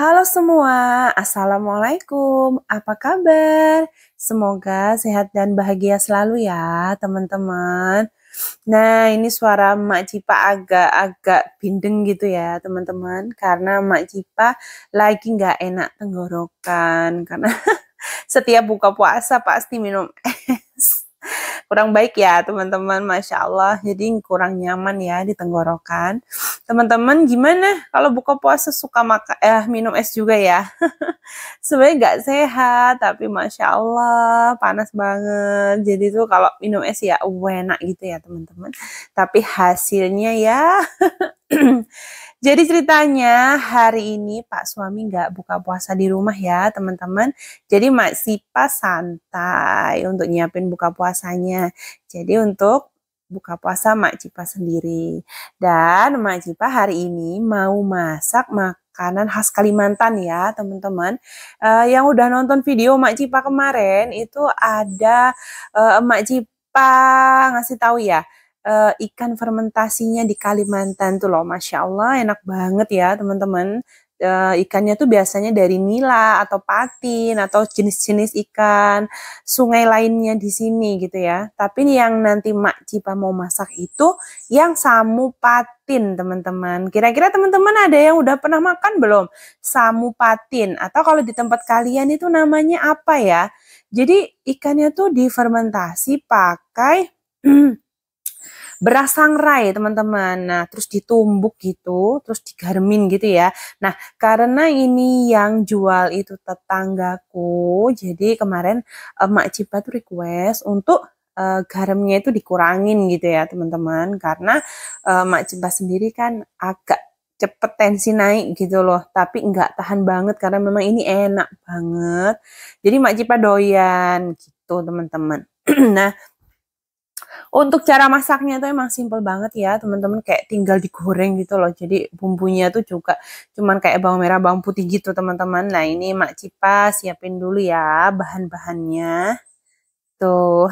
Halo semua, Assalamualaikum, apa kabar? Semoga sehat dan bahagia selalu ya teman-teman. Nah ini suara Mak Cipa agak-agak bindeng gitu ya teman-teman. Karena Mak Cipa lagi nggak enak tenggorokan. Karena setiap buka puasa pasti minum kurang baik ya teman-teman masya Allah jadi kurang nyaman ya di tenggorokan teman-teman gimana kalau buka puasa suka makan eh minum es juga ya sebenarnya nggak sehat tapi masya Allah panas banget jadi tuh kalau minum es ya enak gitu ya teman-teman tapi hasilnya ya Jadi ceritanya hari ini Pak suami nggak buka puasa di rumah ya teman-teman. Jadi Mak Sipa santai untuk nyiapin buka puasanya. Jadi untuk buka puasa Mak Cipa sendiri. Dan Mak Cipa hari ini mau masak makanan khas Kalimantan ya teman-teman. Uh, yang udah nonton video Mak Cipa kemarin itu ada uh, Mak Cipa ngasih tahu ya uh, ikan fermentasinya di Kalimantan tuh loh, masya Allah enak banget ya teman-teman. Uh, ikannya tuh biasanya dari nila atau patin atau jenis-jenis ikan sungai lainnya di sini gitu ya. Tapi yang nanti Mak Cipa mau masak itu yang samu patin teman-teman. Kira-kira teman-teman ada yang udah pernah makan belum samu patin atau kalau di tempat kalian itu namanya apa ya? Jadi ikannya tuh difermentasi pakai beras sangrai teman-teman. Nah, terus ditumbuk gitu, terus digarmin gitu ya. Nah, karena ini yang jual itu tetanggaku, jadi kemarin emak eh, Cipa tuh request untuk uh, garamnya itu dikurangin gitu ya, teman-teman. Karena uh, mak Cipa sendiri kan agak cepet tensi naik gitu loh tapi nggak tahan banget karena memang ini enak banget jadi mak Cipa doyan gitu teman-teman nah untuk cara masaknya itu emang simple banget ya teman-teman kayak tinggal digoreng gitu loh. Jadi bumbunya tuh juga cuman kayak bawang merah, bawang putih gitu teman-teman. Nah ini Mak Cipa siapin dulu ya bahan-bahannya. Tuh.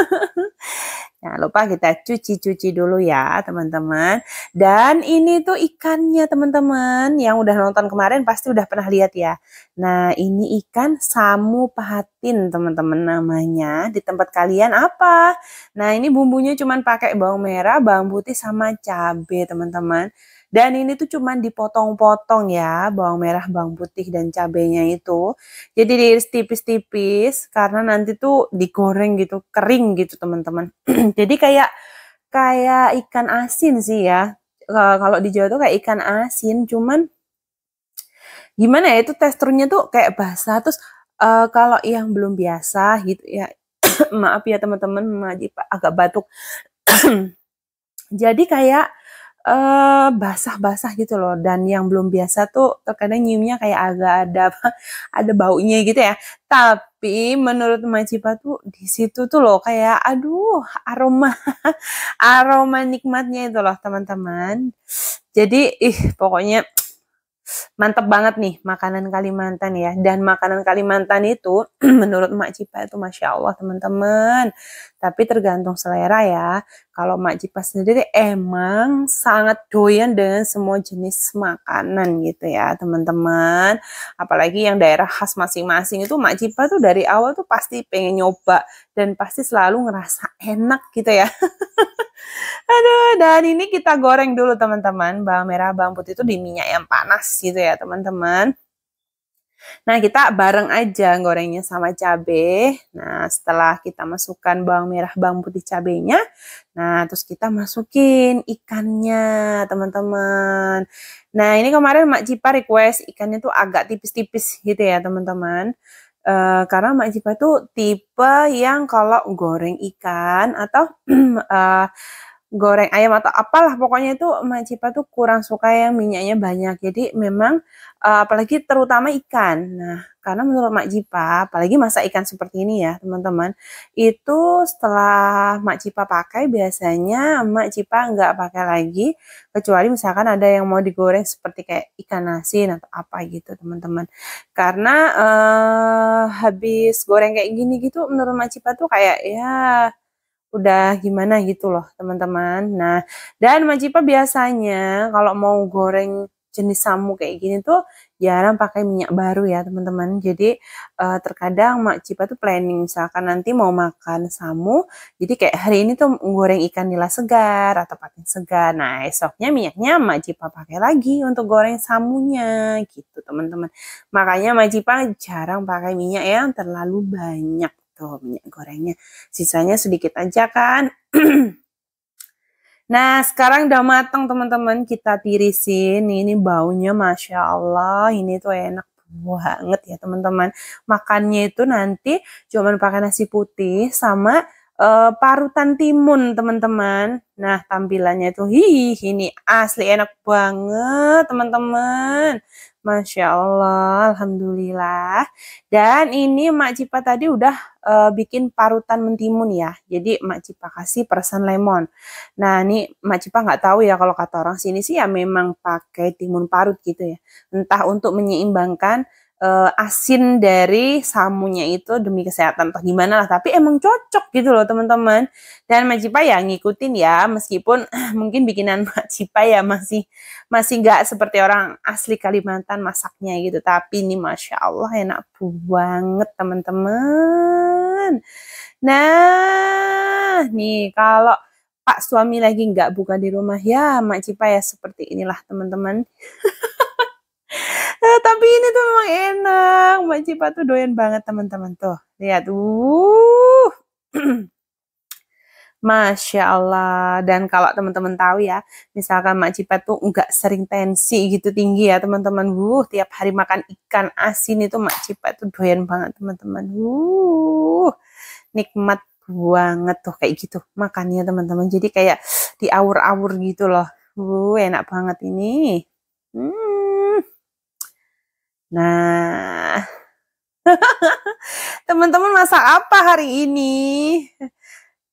Jangan lupa kita cuci-cuci dulu ya teman-teman. Dan ini tuh ikannya teman-teman. Yang udah nonton kemarin pasti udah pernah lihat ya. Nah ini ikan samu pahatin teman-teman namanya. Di tempat kalian apa? Nah ini bumbunya cuman pakai bawang merah, bawang putih sama cabai teman-teman. Dan ini tuh cuman dipotong-potong ya, bawang merah, bawang putih, dan cabenya itu. Jadi diiris tipis-tipis, karena nanti tuh digoreng gitu, kering gitu teman-teman. Jadi kayak kayak ikan asin sih ya. Kalau di Jawa tuh kayak ikan asin, cuman gimana ya itu teksturnya tuh kayak basah. Terus uh, kalau yang belum biasa gitu ya, maaf ya teman-teman, agak batuk. Jadi kayak basah eh, basah-basah gitu loh dan yang belum biasa tuh terkadang nyiumnya kayak agak ada ada baunya gitu ya tapi menurut Macipa tuh di situ tuh loh kayak aduh aroma aroma nikmatnya itu loh teman-teman jadi ih pokoknya mantep banget nih makanan Kalimantan ya dan makanan Kalimantan itu menurut Mak Cipa itu masya Allah teman-teman tapi tergantung selera ya. Kalau Mak Cipa sendiri emang sangat doyan dengan semua jenis makanan gitu ya teman-teman. Apalagi yang daerah khas masing-masing itu Mak Cipa tuh dari awal tuh pasti pengen nyoba dan pasti selalu ngerasa enak gitu ya. Aduh, dan ini kita goreng dulu teman-teman. Bawang merah, bawang putih itu di minyak yang panas gitu ya teman-teman. Nah, kita bareng aja gorengnya sama cabe. Nah, setelah kita masukkan bawang merah, bawang putih cabenya, nah terus kita masukin ikannya, teman-teman. Nah, ini kemarin Mak Cipa request ikannya tuh agak tipis-tipis gitu ya, teman-teman. Uh, karena Mak Cipa tuh tipe yang kalau goreng ikan atau uh, goreng ayam atau apalah pokoknya itu Macipa tuh kurang suka yang minyaknya banyak. Jadi memang uh, apalagi terutama ikan. Nah, karena menurut Mak Cipa, apalagi masa ikan seperti ini ya, teman-teman, itu setelah Mak Cipa pakai biasanya Mak Cipa nggak pakai lagi kecuali misalkan ada yang mau digoreng seperti kayak ikan nasi atau apa gitu, teman-teman. Karena uh, habis goreng kayak gini gitu menurut Mak Cipa tuh kayak ya udah gimana gitu loh teman-teman. Nah, dan majipa biasanya kalau mau goreng jenis samu kayak gini tuh jarang pakai minyak baru ya teman-teman. Jadi uh, terkadang Mak Cipa tuh planning misalkan nanti mau makan samu, jadi kayak hari ini tuh goreng ikan nila segar atau patin segar. Nah esoknya minyaknya Mak Cipa pakai lagi untuk goreng samunya gitu teman-teman. Makanya Mak Cipa jarang pakai minyak yang terlalu banyak Tuh minyak gorengnya. Sisanya sedikit aja kan. Nah, sekarang udah matang teman-teman, kita tirisin. Ini baunya Masya Allah, ini tuh enak banget ya teman-teman. Makannya itu nanti cuman pakai nasi putih sama uh, parutan timun teman-teman. Nah tampilannya itu hih ini asli enak banget teman-teman. Masya Allah, Alhamdulillah. Dan ini Mak Cipa tadi udah uh, bikin parutan mentimun ya. Jadi Mak Cipa kasih persen lemon. Nah ini Mak Cipa nggak tahu ya kalau kata orang sini sih ya memang pakai timun parut gitu ya. Entah untuk menyeimbangkan uh, asin dari samunya itu demi kesehatan atau gimana lah tapi emang cocok gitu loh teman-teman dan macipa ya ngikutin ya meskipun mungkin bikinan macipa ya masih masih nggak seperti orang asli Kalimantan masaknya gitu tapi ini masya Allah enak banget teman-teman nah nih kalau Pak suami lagi nggak buka di rumah ya Mak ya seperti inilah teman-teman tapi ini tuh memang enak. Mbak Cipa tuh doyan banget teman-teman tuh. Lihat, uh. Masya Allah. Dan kalau teman-teman tahu ya, misalkan Mak Cipa tuh nggak sering tensi gitu tinggi ya teman-teman. Uh, tiap hari makan ikan asin itu Mak Cipa tuh doyan banget teman-teman. Uh, nikmat banget tuh kayak gitu makannya teman-teman. Jadi kayak diawur-awur gitu loh. Uh, enak banget ini. Hmm. Nah, teman-teman masak apa hari ini?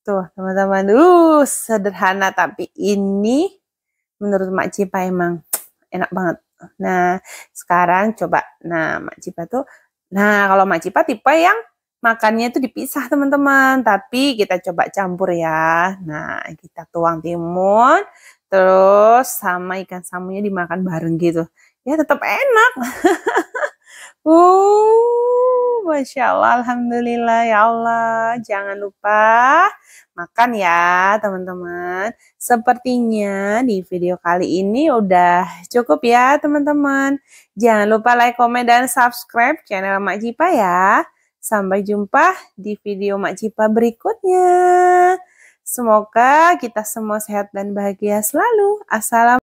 Tuh, teman-teman, uh, sederhana tapi ini menurut Mak Cipa emang enak banget. Nah, sekarang coba. Nah, Mak Cipa tuh, nah kalau Mak Cipa tipe yang makannya itu dipisah teman-teman, tapi kita coba campur ya. Nah, kita tuang timun, terus sama ikan samunya dimakan bareng gitu. Ya tetap enak. uh, Masya Allah, Alhamdulillah, ya Allah. Jangan lupa makan ya teman-teman. Sepertinya di video kali ini udah cukup ya teman-teman. Jangan lupa like, comment dan subscribe channel Mak Jipa ya. Sampai jumpa di video Mak Cipa berikutnya. Semoga kita semua sehat dan bahagia selalu. Assalamualaikum.